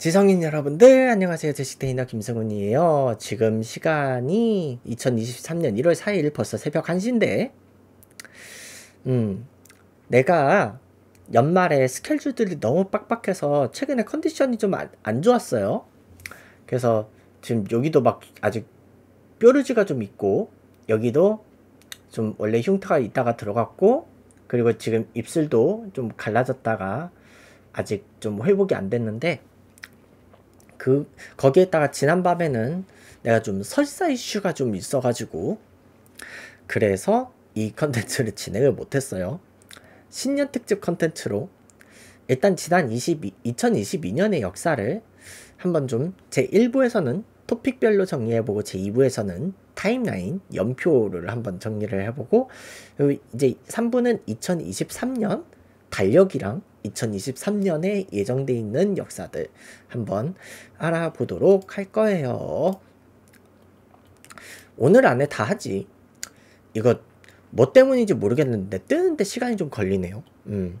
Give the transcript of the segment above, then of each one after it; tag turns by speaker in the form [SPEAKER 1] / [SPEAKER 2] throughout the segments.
[SPEAKER 1] 지성인 여러분들 안녕하세요 제시테이너 김성훈이에요 지금 시간이 2023년 1월 4일 벌써 새벽 1시인데 음 내가 연말에 스케줄들이 너무 빡빡해서 최근에 컨디션이 좀 안 좋았어요 그래서 지금 여기도 막 아직 뾰루지가 좀 있고 여기도 좀 원래 흉터가 있다가 들어갔고 그리고 지금 입술도 좀 갈라졌다가 아직 좀 회복이 안 됐는데 그 거기에다가 지난밤에는 내가 좀 설사 이슈가 좀 있어가지고 그래서 이 컨텐츠를 진행을 못했어요. 신년 특집 컨텐츠로 일단 지난 22, 2022년의 역사를 한번 좀 제 1부에서는 토픽별로 정리해보고 제 2부에서는 타임라인 연표를 한번 정리를 해보고 이제 3부는 2023년 달력이랑 2023년에 예정돼 있는 역사들 한번 알아보도록 할 거예요. 오늘 안에 다 하지. 이거 뭐 때문인지 모르겠는데 뜨는데 시간이 좀 걸리네요. 음.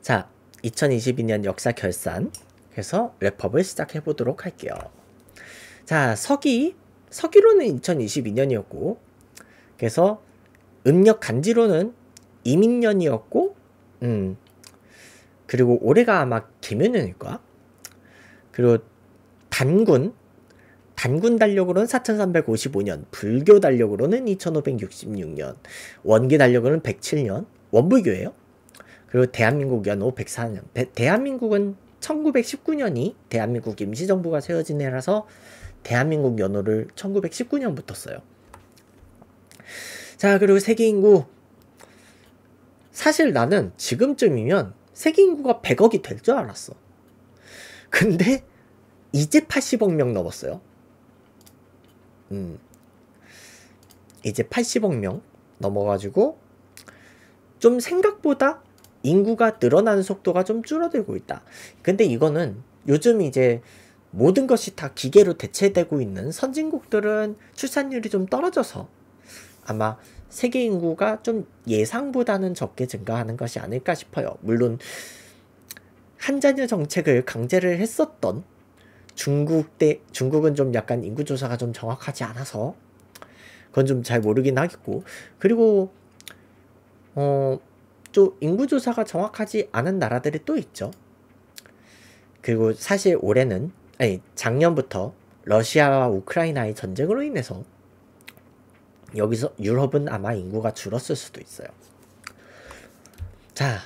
[SPEAKER 1] 자, 2022년 역사 결산. 그래서 랩업을 시작해 보도록 할게요. 자, 서기. 서기로는 2022년이었고, 그래서 음력 간지로는 이민년이었고, 음. 그리고 올해가 아마 개면년일 거야. 그리고 단군 단군 달력으로는 4355년, 불교 달력으로는 2566년, 원기 달력으로는 107년, 원불교예요. 그리고 대한민국 연호 104년. 대, 한민국은 1919년이 대한민국 임시정부가 세워진 해라서 대한민국 연호를 1919년부터 써요. 자, 그리고 세계 인구 사실 나는 지금쯤이면 세계 인구가 100억이 될 줄 알았어. 근데 이제 80억 명 넘었어요. 음. 이제 80억 명 넘어가지고 좀 생각보다 인구가 늘어나는 속도가 좀 줄어들고 있다. 근데 이거는 요즘 이제 모든 것이 다 기계로 대체되고 있는 선진국들은 출산율이 좀 떨어져서 아마 세계 인구가 좀 예상보다는 적게 증가하는 것이 아닐까 싶어요. 물론 한자녀 정책을 강제를 했었던 중국 때 중국은 좀 약간 인구 조사가 좀 정확하지 않아서 그건 좀 잘 모르긴 하겠고 그리고 어 또 인구 조사가 정확하지 않은 나라들이 또 있죠. 그리고 사실 올해는 아니 작년부터 러시아와 우크라이나의 전쟁으로 인해서 여기서 유럽은 아마 인구가 줄었을 수도 있어요. 자,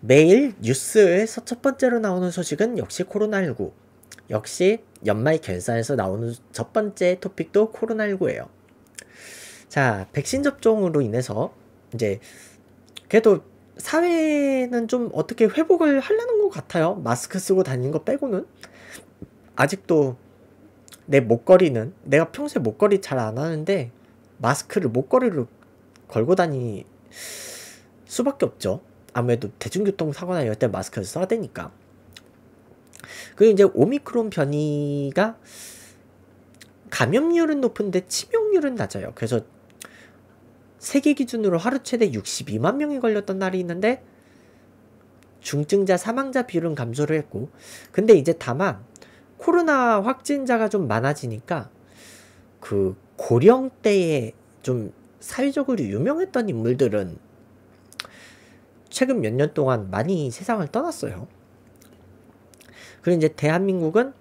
[SPEAKER 1] 매일 뉴스에서 첫 번째로 나오는 소식은 역시 코로나19. 역시 연말 결산에서 나오는 첫 번째 토픽도 코로나19예요. 자, 백신 접종으로 인해서 이제 그래도 사회는 좀 어떻게 회복을 하려는 것 같아요. 마스크 쓰고 다니는 거 빼고는 아직도 내 목걸이는 내가 평소에 목걸이 잘 안 하는데 마스크를 목걸이로 걸고 다니 수밖에 없죠. 아무래도 대중교통 사거나 이럴 때 마스크를 써야 되니까. 그리고 이제 오미크론 변이가 감염률은 높은데 치명률은 낮아요. 그래서 세계 기준으로 하루 최대 62만 명이 걸렸던 날이 있는데 중증자 사망자 비율은 감소를 했고 근데 이제 다만 코로나 확진자가 좀 많아지니까 그 고령 때에 좀 사회적으로 유명했던 인물들은 최근 몇 년 동안 많이 세상을 떠났어요. 그리고 이제 대한민국은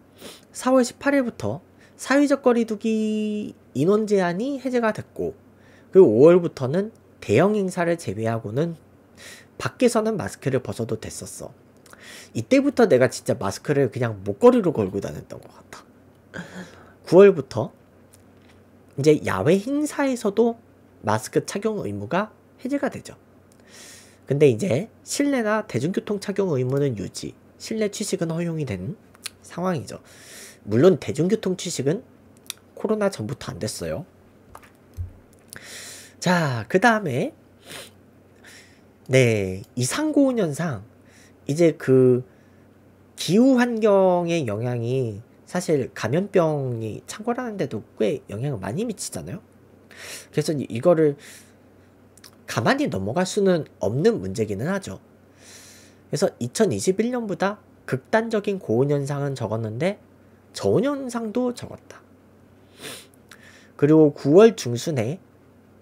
[SPEAKER 1] 4월 18일부터 사회적 거리두기 인원 제한이 해제가 됐고 그리고 5월부터는 대형 행사를 제외하고는 밖에서는 마스크를 벗어도 됐었어. 이때부터 내가 진짜 마스크를 그냥 목걸이로 걸고 다녔던 것 같아. 9월부터 이제 야외 행사에서도 마스크 착용 의무가 해제가 되죠. 근데 이제 실내나 대중교통 착용 의무는 유지, 실내 취식은 허용이 된 상황이죠. 물론 대중교통 취식은 코로나 전부터 안 됐어요. 자, 그 다음에 네, 이상고온 현상 이제 그 기후 환경의 영향이 사실 감염병이 창궐하는데도 꽤 영향을 많이 미치잖아요. 그래서 이거를 가만히 넘어갈 수는 없는 문제기는 하죠. 그래서 2021년보다 극단적인 고온 현상은 적었는데 저온 현상도 적었다. 그리고 9월 중순에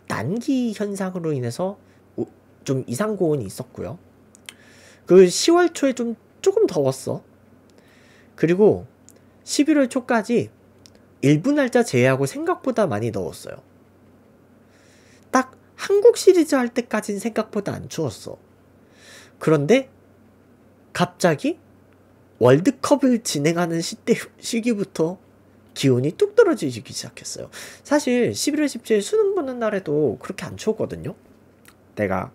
[SPEAKER 1] 난기 현상으로 인해서 좀 이상 고온이 있었고요. 그 10월 초에 좀 조금 더웠어. 그리고 11월 초까지 일부 날짜 제외하고 생각보다 많이 더웠어요. 딱 한국 시리즈 할 때까진 생각보다 안 추웠어. 그런데 갑자기 월드컵을 진행하는 시대, 시기부터 기온이 뚝 떨어지기 시작했어요. 사실 11월 17일 수능 보는 날에도 그렇게 안 추웠거든요. 내가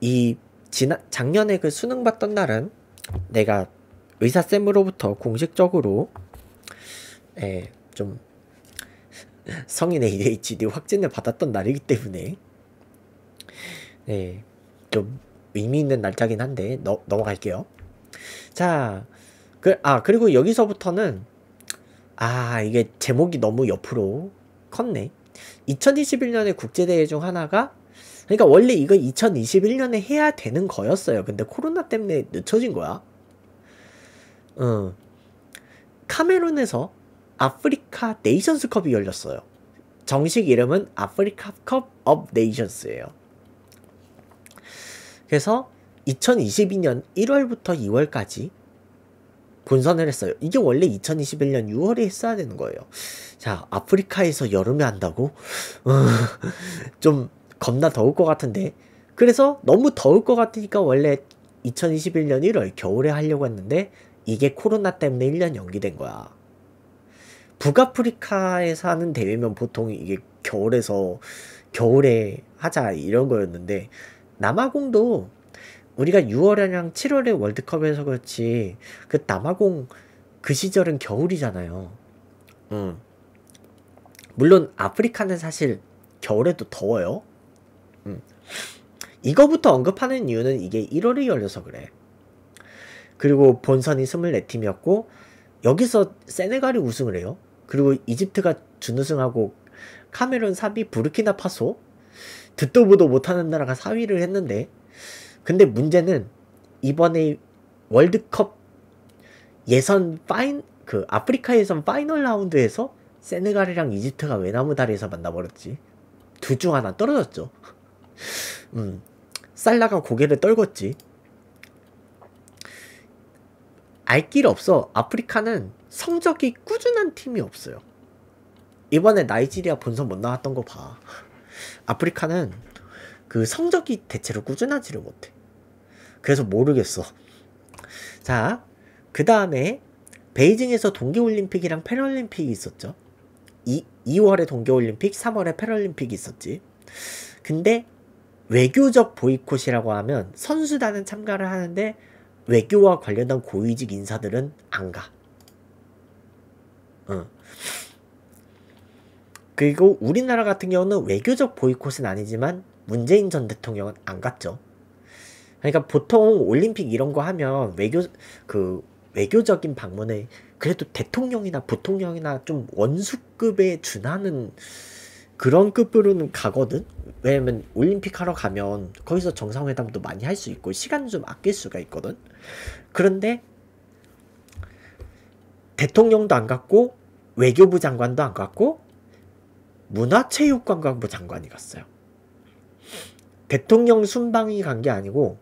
[SPEAKER 1] 이 지난 작년에 그 수능 봤던 날은 내가 의사 쌤으로부터 공식적으로 에, 예, 좀 성인 ADHD 확진을 받았던 날이기 때문에 네, 좀 의미 있는 날짜긴 한데 너, 넘어갈게요. 자, 그, 아 그리고 여기서부터는 아 이게 제목이 너무 옆으로 컸네. 2021년의 국제대회 중 하나가 그러니까 원래 이거 2021년에 해야 되는 거였어요. 근데 코로나 때문에 늦춰진 거야. 어. 카메룬에서 아프리카 네이션스컵이 열렸어요. 정식 이름은 아프리카 컵 업 네이션스예요. 그래서 2022년 1월부터 2월까지 본선을 했어요. 이게 원래 2021년 6월에 했어야 되는 거예요. 자, 아프리카에서 여름에 한다고? 어, 좀 겁나 더울 것 같은데 그래서 너무 더울 것 같으니까 원래 2021년 1월 겨울에 하려고 했는데 이게 코로나 때문에 1년 연기된 거야. 북아프리카에사는 대회면 보통 이게 겨울에서 겨울에 하자 이런 거였는데 남아공도 우리가 6월이랑 7월에 월드컵에서 그렇지 그 남아공 그 시절은 겨울이잖아요. 음. 물론 아프리카는 사실 겨울에도 더워요. 이거부터 언급하는 이유는 이게 1월에 열려서 그래. 그리고 본선이 24팀이었고 여기서 세네갈이 우승을 해요. 그리고 이집트가 준우승하고 카메론 3위, 부르키나파소 듣도 보도 못하는 나라가 4위를 했는데 근데 문제는 이번에 월드컵 예선 파인 그 아프리카 예선 파이널 라운드에서 세네갈이랑 이집트가 외나무 다리에서 만나버렸지. 둘 중 하나 떨어졌죠. 음, 살라가 고개를 떨궜지. 알 길 없어. 아프리카는 성적이 꾸준한 팀이 없어요. 이번에 나이지리아 본선 못 나왔던 거 봐. 아프리카는 그 성적이 대체로 꾸준하지를 못해. 그래서 모르겠어. 자, 그 다음에 베이징에서 동계올림픽이랑 패럴림픽이 있었죠. 이, 2월에 동계올림픽, 3월에 패럴림픽이 있었지. 근데 외교적 보이콧이라고 하면 선수단은 참가를 하는데 외교와 관련된 고위직 인사들은 안 가. 응. 어. 그리고 우리나라 같은 경우는 외교적 보이콧은 아니지만 문재인 전 대통령은 안 갔죠. 그러니까 보통 올림픽 이런 거 하면 외교 그 외교적인 방문에 그래도 대통령이나 부통령이나 좀 원수급에 준하는 그런 급으로는 가거든? 왜냐면 올림픽 하러 가면 거기서 정상회담도 많이 할 수 있고 시간을 좀 아낄 수가 있거든? 그런데 대통령도 안 갔고 외교부 장관도 안 갔고 문화체육관광부 장관이 갔어요. 대통령 순방이 간 게 아니고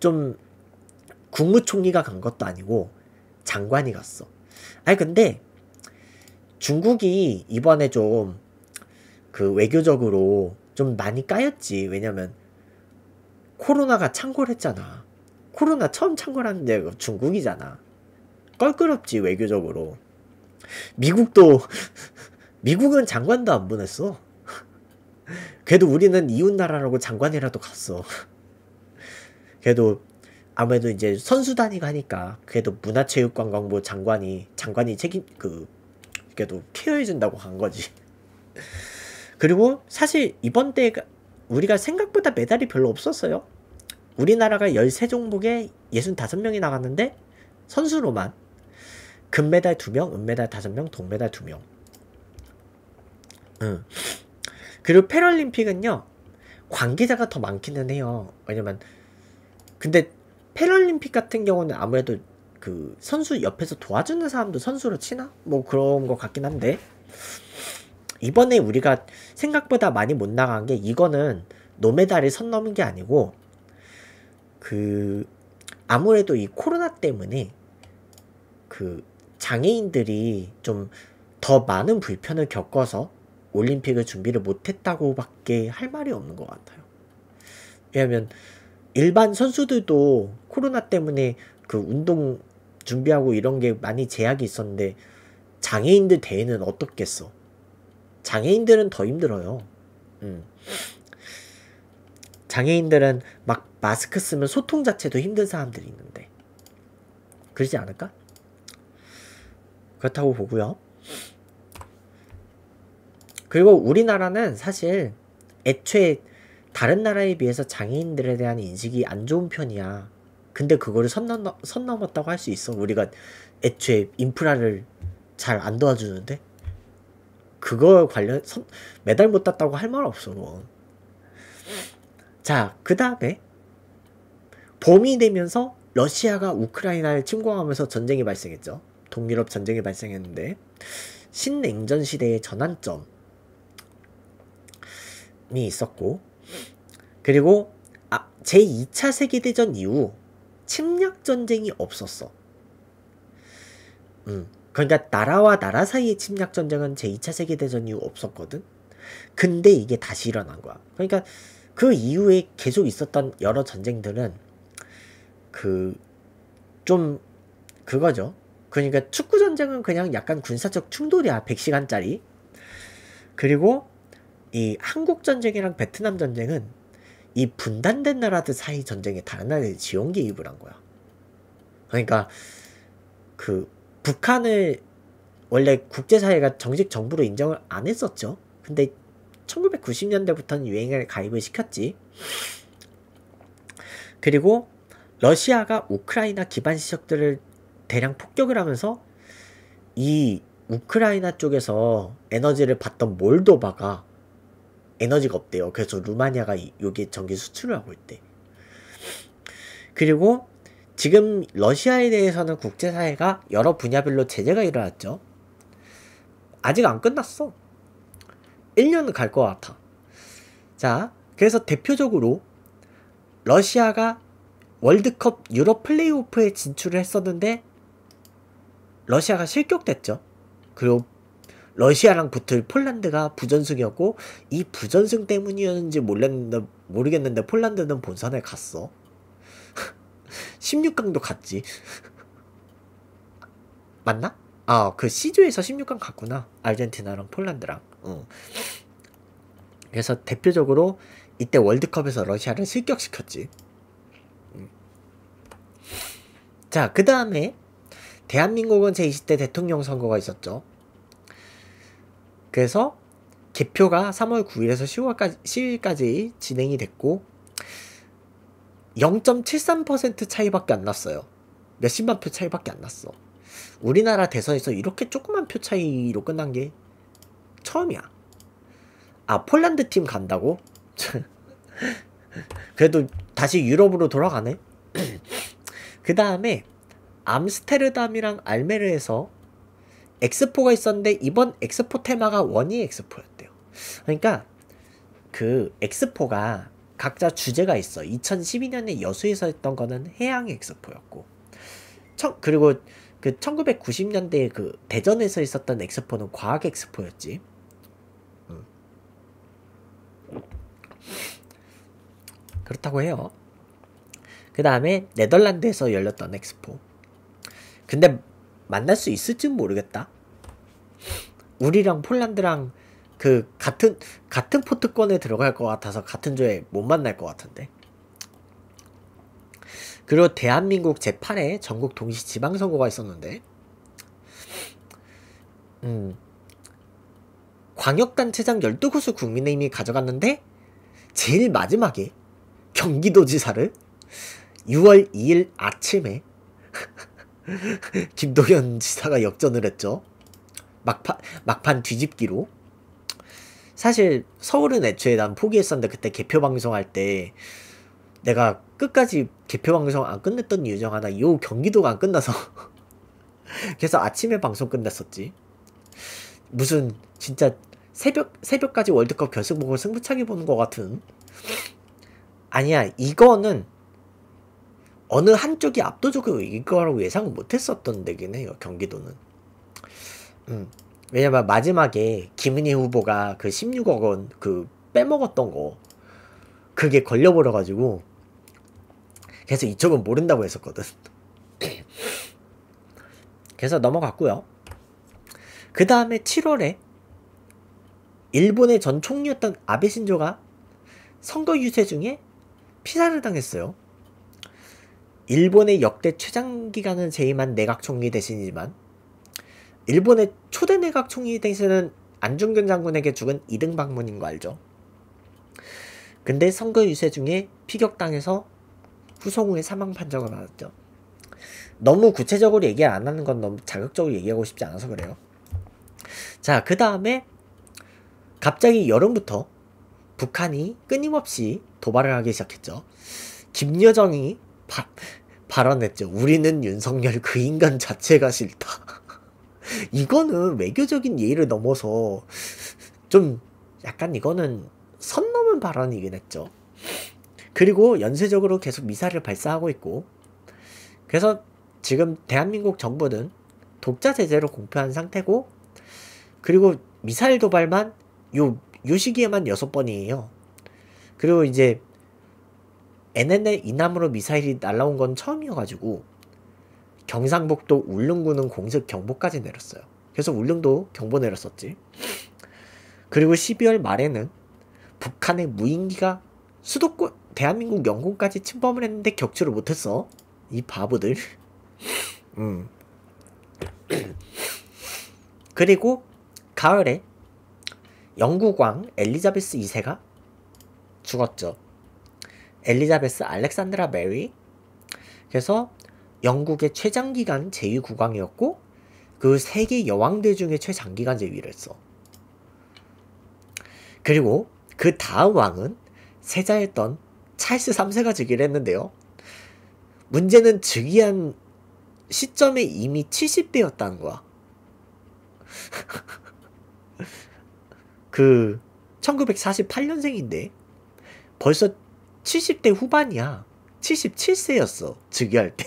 [SPEAKER 1] 좀 국무총리가 간 것도 아니고 장관이 갔어. 아니 근데 중국이 이번에 좀그 외교적으로 좀 많이 까였지. 왜냐면 코로나가 창궐 했잖아. 코로나 처음 창궐한 데 중국이잖아. 껄끄럽지 외교적으로. 미국도 미국은 장관도 안 보냈어. 그래도 우리는 이웃 나라라고 장관이라도 갔어. 그래도 아무래도 이제 선수단이 가니까 그래도 문화체육관광부 장관이 장관이 책임 그 그래도 케어해 준다고 간 거지. 그리고 사실 이번 때 우리가 생각보다 메달이 별로 없었어요. 우리나라가 13종목에 65명이 나갔는데 선수로만 금메달 2명, 은메달 5명, 동메달 2명. 응. 그리고 패럴림픽은요. 관계자가 더 많기는 해요. 왜냐면 근데 패럴림픽 같은 경우는 아무래도 그 선수 옆에서 도와주는 사람도 선수로 치나? 뭐 그런 것 같긴 한데 이번에 우리가 생각보다 많이 못 나간 게 이거는 노메달이 선 넘은 게 아니고 그 아무래도 이 코로나 때문에 그 장애인들이 좀 더 많은 불편을 겪어서 올림픽을 준비를 못했다고밖에 할 말이 없는 것 같아요. 왜냐하면 일반 선수들도 코로나 때문에 그 운동 준비하고 이런 게 많이 제약이 있었는데 장애인들 대회는 어떻겠어? 장애인들은 더 힘들어요. 음. 장애인들은 막 마스크 쓰면 소통 자체도 힘든 사람들이 있는데 그러지 않을까? 그렇다고 보고요. 그리고 우리나라는 사실 애초에 다른 나라에 비해서 장애인들에 대한 인식이 안 좋은 편이야. 근데 그거를 선, 넘, 선 넘었다고 할 수 있어. 우리가 애초에 인프라를 잘 안 도와주는데 그거 관련 선, 메달 못 땄다고 할 말 없어 뭐. 자, 그 다음에 봄이 되면서 러시아가 우크라이나를 침공하면서 전쟁이 발생했죠. 동유럽 전쟁이 발생했는데 신냉전 시대의 전환점이 있었고 그리고 아, 제2차 세계대전 이후 침략 전쟁이 없었어. 음, 그러니까 나라와 나라 사이의 침략 전쟁은 제2차 세계 대전 이후 없었거든. 근데 이게 다시 일어난 거야. 그러니까 그 이후에 계속 있었던 여러 전쟁들은 그 좀 그거죠. 그러니까 축구 전쟁은 그냥 약간 군사적 충돌이야. 100시간짜리. 그리고 이 한국 전쟁이랑 베트남 전쟁은 이 분단된 나라들 사이 전쟁에 다른 나라들이 지원 개입을 한 거야. 그러니까 그 북한을 원래 국제사회가 정식 정부로 인정을 안 했었죠. 근데 1990년대부터는 유엔에 가입을 시켰지. 그리고 러시아가 우크라이나 기반 시적들을 대량 폭격을 하면서 이 우크라이나 쪽에서 에너지를 받던 몰도바가 에너지가 없대요. 그래서 루마니아가 여기 전기 수출을 하고 있대. 그리고 지금 러시아에 대해서는 국제사회가 여러 분야별로 제재가 일어났죠. 아직 안 끝났어. 1년은 갈 것 같아. 자, 그래서 대표적으로 러시아가 월드컵 유럽 플레이오프에 진출을 했었는데 러시아가 실격됐죠. 그리고 러시아랑 붙을 폴란드가 부전승이었고 이 부전승 때문이었는지 몰랐는데, 모르겠는데 폴란드는 본선에 갔어. 16강도 갔지. 맞나? 아, 그 C조에서 16강 갔구나. 아르헨티나랑 폴란드랑. 어. 그래서 대표적으로 이때 월드컵에서 러시아를 실격시켰지. 자, 그 다음에 대한민국은 제20대 대통령 선거가 있었죠. 그래서 개표가 3월 9일에서 10월까지, 10일까지 진행이 됐고 0.73% 차이밖에 안 났어요. 몇십만 표 차이밖에 안 났어. 우리나라 대선에서 이렇게 조그만 표 차이로 끝난 게 처음이야. 아, 폴란드 팀 간다고? 그래도 다시 유럽으로 돌아가네? 그 다음에 암스테르담이랑 알메르에서 엑스포가 있었는데 이번 엑스포 테마가 원이 엑스포였대요. 그러니까 그 엑스포가 각자 주제가 있어. 2012년에 여수에서 했던 거는 해양 엑스포였고, 청, 그리고 그 1990년대 그 대전에서 있었던 엑스포는 과학 엑스포였지. 음. 그렇다고 해요. 그 다음에 네덜란드에서 열렸던 엑스포. 근데 만날 수 있을진 모르겠다. 우리랑 폴란드랑 그 같은 같은 포트권에 들어갈 것 같아서 같은 조에 못 만날 것 같은데. 그리고 대한민국 재판에 전국 동시 지방선거가 있었는데 음, 광역단체장 1 2구수 국민의힘이 가져갔는데 제일 마지막에 경기도지사를 6월 2일 아침에 김도현 지사가 역전을 했죠. 막판, 막판 뒤집기로 사실 서울은 애초에 난 포기했었는데 그때 개표 방송할 때 내가 끝까지 개표 방송 안 끝냈던 이유 중 하나 요 경기도가 안 끝나서 그래서 아침에 방송 끝났었지 무슨 진짜 새벽 새벽까지 월드컵 결승 보고 승부차기 보는 것 같은 아니야 이거는 어느 한쪽이 압도적으로 이거라고 예상 못했었던 데긴 해요 경기도는 음 왜냐면 마지막에 김은희 후보가 그 16억 원 그 빼먹었던 거 그게 걸려버려가지고 그래서 이쪽은 모른다고 했었거든 그래서 넘어갔고요 그 다음에 7월에 일본의 전 총리였던 아베 신조가 선거 유세 중에 피살을 당했어요 일본의 역대 최장기간을 재임한 내각 총리 대신이지만 일본의 초대 내각 총리 대신은 안중근 장군에게 죽은 이등 방문인 거 알죠? 근데 선거 유세 중에 피격당해서 후성우의 사망 판정을 받았죠. 너무 구체적으로 얘기 안 하는 건 너무 자극적으로 얘기하고 싶지 않아서 그래요. 자, 그 다음에 갑자기 여름부터 북한이 끊임없이 도발을 하기 시작했죠. 김여정이 바, 발언했죠. 우리는 윤석열 그 인간 자체가 싫다. 이거는 외교적인 예의를 넘어서 좀 약간 이거는 선 넘은 발언이긴 했죠. 그리고 연쇄적으로 계속 미사를 발사하고 있고 그래서 지금 대한민국 정부는 독자 제재로 공표한 상태고 그리고 미사일 도발만 요, 요 시기에만 여섯 번이에요. 그리고 이제 NNL 이남으로 미사일이 날라온 건 처음이어가지고 경상북도 울릉군은 공습 경보까지 내렸어요. 그래서 울릉도 경보 내렸었지. 그리고 12월 말에는 북한의 무인기가 수도권 대한민국 영공까지 침범을 했는데 격추를 못했어. 이 바보들. 음. 그리고 가을에 영국왕 엘리자베스 2세가 죽었죠. 엘리자베스 알렉산드라 메리. 그래서 영국의 최장기간 제위 국왕이었고 그 세계 여왕대 중에 최장기간 제위를 했어. 그리고 그 다음 왕은 세자였던 찰스 3세가 즉위를 했는데요. 문제는 즉위한 시점에 이미 70대였다는 거야. 그 1948년생인데 벌써 70대 후반이야. 77세였어. 즉위할 때.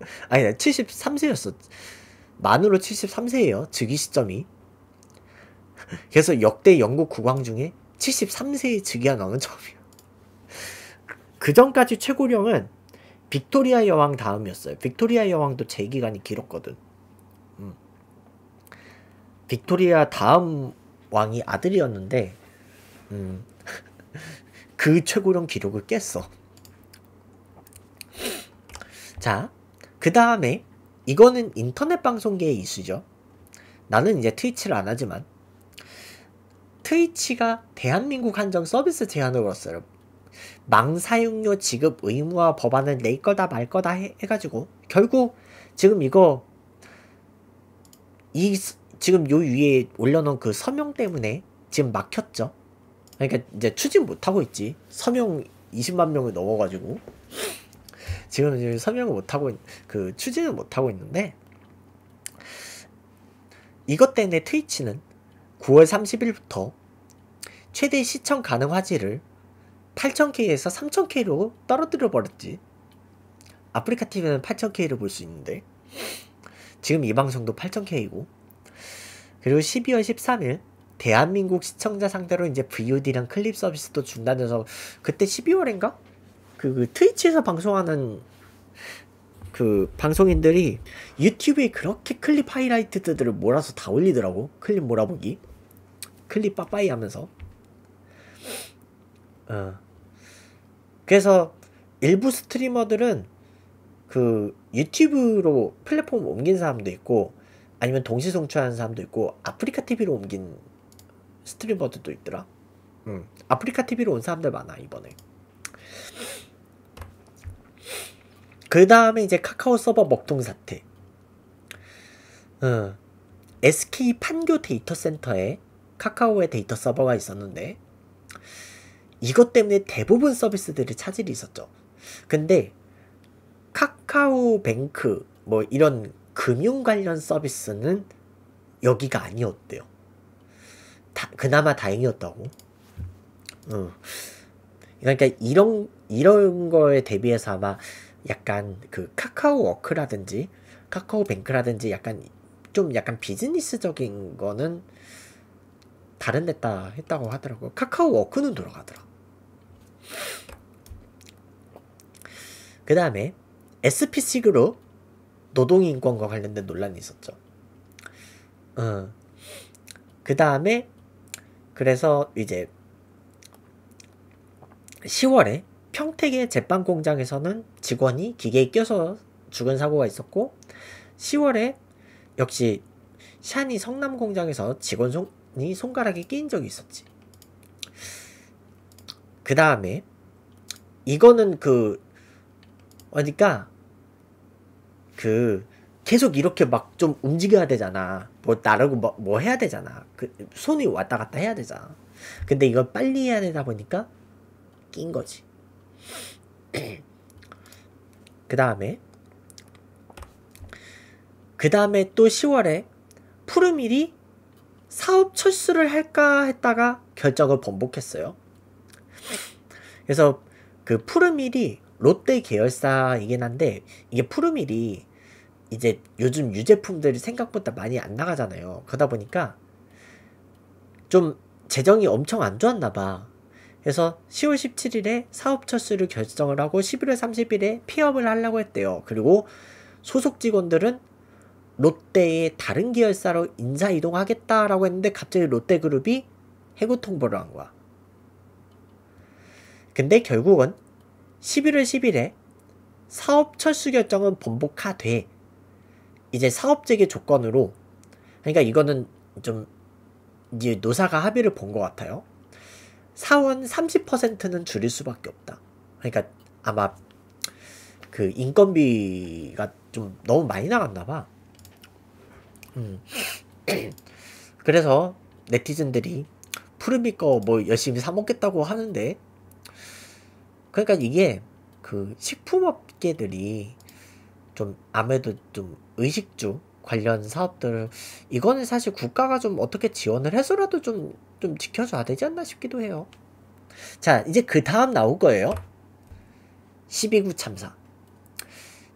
[SPEAKER 1] 아니 73세였어 만으로 73세예요 즉위 시점이 그래서 역대 영국 국왕 중에 73세에 즉위한 왕은 처음이에요 그 전까지 최고령은 빅토리아 여왕 다음이었어요 빅토리아 여왕도 재기간이 길었거든 음. 빅토리아 다음 왕이 아들이었는데 음. 그 최고령 기록을 깼어 자그 다음에 이거는 인터넷 방송계의 이슈죠. 나는 이제 트위치를 안 하지만 트위치가 대한민국 한정 서비스 제한으로서 망사용료 지급 의무화 법안을 낼 거다 말 거다 해, 해가지고 결국 지금 이거 이 지금 요 위에 올려놓은 그 서명 때문에 지금 막혔죠. 그러니까 이제 추진 못하고 있지. 서명 20만 명을 넘어가지고. 지금 은설명을 못하고 그 추진을 못하고 있는데 이것 때문에 트위치는 9월 30일부터 최대 시청 가능 화질을 8000K에서 3000K로 떨어뜨려 버렸지 아프리카 TV는 8000K를 볼 수 있는데 지금 이 방송도 8000K이고 그리고 12월 13일 대한민국 시청자 상대로 이제 VOD랑 클립 서비스도 준다면서 그때 12월인가? 그, 그 트위치에서 방송하는 그 방송인들이 유튜브에 그렇게 클립 하이라이트들을 몰아서 다 올리더라고 클립 몰아보기 클립 빠빠이 하면서 어. 그래서 일부 스트리머들은 그 유튜브로 플랫폼 옮긴 사람도 있고 아니면 동시송출하는 사람도 있고 아프리카 TV로 옮긴 스트리머들도 있더라 음. 아프리카 TV로 온 사람들 많아 이번에 그 다음에 이제 카카오 서버 먹통 사태. 어, SK 판교 데이터 센터에 카카오의 데이터 서버가 있었는데 이것 때문에 대부분 서비스들이 차질이 있었죠. 근데 카카오 뱅크 뭐 이런 금융 관련 서비스는 여기가 아니었대요. 다, 그나마 다행이었다고. 어. 그러니까 이런 이런 거에 대비해서 아마 약간 그 카카오 워크라든지 카카오 뱅크라든지 약간 좀 약간 비즈니스적인 거는 다른 데다 했다고 하더라고요. 카카오 워크는 돌아가더라. 그 다음에 s p c 그룹 노동인권과 관련된 논란이 있었죠. 어. 그 다음에 그래서 이제 10월에 평택의 제빵 공장에서는 직원이 기계에 껴서 죽은 사고가 있었고 10월에 역시 샤니 성남 공장에서 직원 손이 손가락에 끼인 적이 있었지. 그 다음에 이거는 그 그러니까 그 계속 이렇게 막 좀 움직여야 되잖아. 뭐 나르고 뭐, 뭐 해야 되잖아. 그 손이 왔다 갔다 해야 되잖아. 근데 이걸 빨리 해야 되다 보니까 낀 거지. 그 다음에 그 다음에 또 10월에 푸르밀이 사업 철수를 할까 했다가 결정을 번복했어요. 그래서 그 푸르밀이 롯데 계열사이긴 한데 이게 푸르밀이 이제 요즘 유제품들이 생각보다 많이 안 나가잖아요. 그러다 보니까 좀 재정이 엄청 안 좋았나 봐. 그래서 10월 17일에 사업 철수를 결정을 하고 11월 30일에 폐업을 하려고 했대요. 그리고 소속 직원들은 롯데의 다른 계열사로 인사 이동하겠다라고 했는데 갑자기 롯데그룹이 해고 통보를 한 거야. 근데 결국은 11월 10일에 사업 철수 결정은 번복화돼 이제 사업 재개 조건으로 그러니까 이거는 좀 이제 노사가 합의를 본 것 같아요. 사원 30%는 줄일 수밖에 없다. 그러니까 아마 그 인건비가 좀 너무 많이 나갔나 봐. 음. 그래서 네티즌들이 푸르미 거뭐 열심히 사 먹겠다고 하는데 그러니까 이게 그 식품업계들이 좀 아무래도 좀 의식주 관련 사업들을 이거는 사실 국가가 좀 어떻게 지원을 해서라도 좀, 좀 지켜줘야 되지 않나 싶기도 해요. 자, 이제 그 다음 나올 거예요. 12구 참사.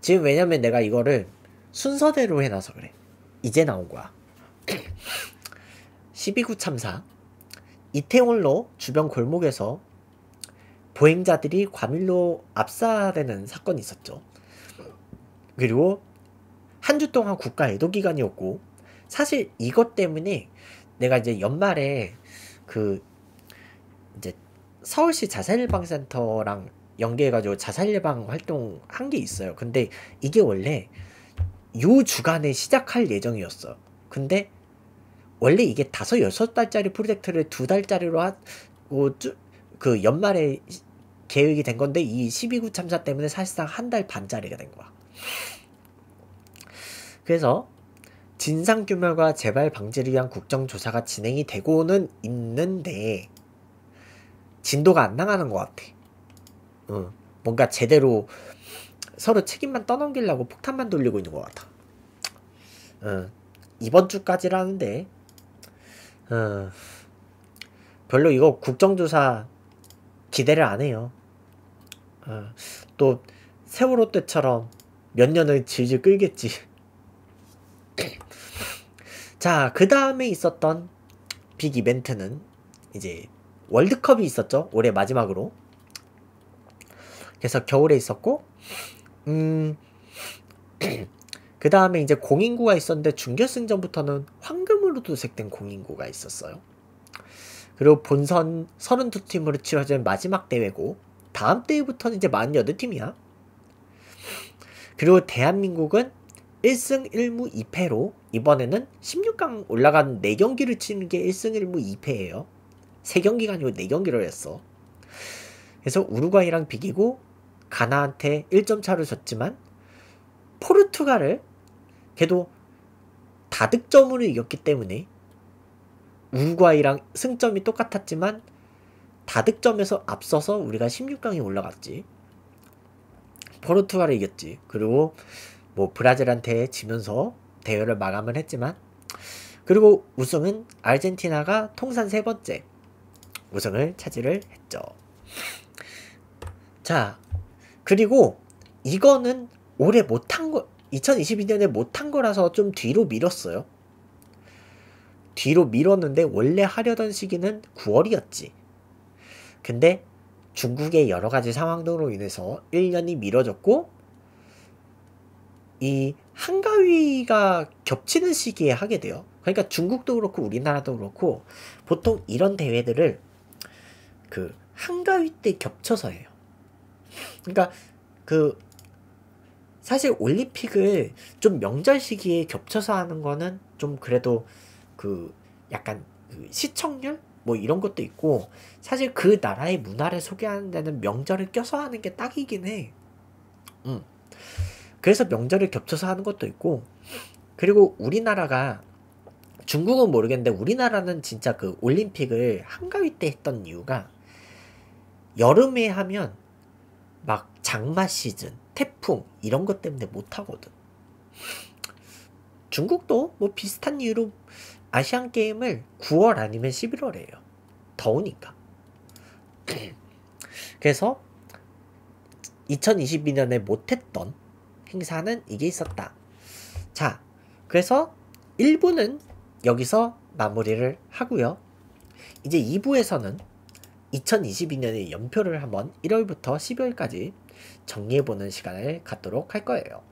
[SPEAKER 1] 지금 왜냐면 내가 이거를 순서대로 해놔서 그래. 이제 나온 거야. 12구 참사. 이태원로 주변 골목에서 보행자들이 과밀로 압사되는 사건이 있었죠. 그리고 한주 동안 국가 애도 기간이었고 사실 이것 때문에 내가 이제 연말에 그 이제 서울시 자살예방센터랑 연계해가지고 자살예방 활동 한 게 있어요. 근데 이게 원래 요 주간에 시작할 예정이었어. 근데 원래 이게 다섯 여섯 달짜리 프로젝트를 두 달짜리로 하고 쭉그 연말에 계획이 된 건데 이 12구 참사 때문에 사실상 한 달 반짜리가 된 거야. 그래서 진상규명과 재발 방지를 위한 국정조사가 진행이 되고는 있는데 진도가 안 나가는 것 같아. 어, 뭔가 제대로 서로 책임만 떠넘기려고 폭탄만 돌리고 있는 것 같아. 어, 이번 주까지라는데 어, 별로 이거 국정조사 기대를 안 해요. 어, 또 세월호 때처럼 몇 년을 질질 끌겠지. 자, 그 다음에 있었던 빅 이벤트는 이제 월드컵이 있었죠. 올해 마지막으로. 그래서 겨울에 있었고, 음, 그 다음에 이제 공인구가 있었는데 중결승전부터는 황금으로 도색된 공인구가 있었어요. 그리고 본선 32팀으로 치러진 마지막 대회고, 다음 대회부터는 이제 48팀이야. 그리고 대한민국은 1승 1무 2패로 이번에는 16강 올라간 4경기를 치는 게 1승 1무 2패예요. 3경기가 아니고 4경기를 했어. 그래서 우루과이랑 비기고 가나한테 1점 차로 졌지만 포르투갈을 걔도 다득점으로 이겼기 때문에 우루과이랑 승점이 똑같았지만 다득점에서 앞서서 우리가 16강에 올라갔지. 포르투갈을 이겼지. 그리고 뭐 브라질한테 지면서 대회를 마감을 했지만 그리고 우승은 아르헨티나가 통산 세 번째 우승을 차지를 했죠. 자, 그리고 이거는 올해 못한 거, 2022년에 못한 거라서 좀 뒤로 밀었어요 뒤로 밀었는데 원래 하려던 시기는 9월이었지. 근데 중국의 여러 가지 상황 등으로 인해서 1년이 미뤄졌고 이 한가위가 겹치는 시기에 하게 돼요. 그러니까 중국도 그렇고 우리나라도 그렇고 보통 이런 대회들을 그 한가위 때 겹쳐서 해요. 그러니까 그 사실 올림픽을 좀 명절 시기에 겹쳐서 하는 거는 좀 그래도 그 약간 그 시청률 뭐 이런 것도 있고 사실 그 나라의 문화를 소개하는 데는 명절을 껴서 하는 게 딱이긴 해. 음. 그래서 명절을 겹쳐서 하는 것도 있고 그리고 우리나라가 중국은 모르겠는데 우리나라는 진짜 그 올림픽을 한가위 때 했던 이유가 여름에 하면 막 장마 시즌, 태풍 이런 것 때문에 못 하거든. 중국도 뭐 비슷한 이유로 아시안 게임을 9월 아니면 11월에 해요. 더우니까. 그래서 2022년에 못했던 행사는 이게 있었다. 자, 그래서 1부는 여기서 마무리를 하고요. 이제 2부에서는 2022년의 연표를 한번 1월부터 12월까지 정리해보는 시간을 갖도록 할 거예요.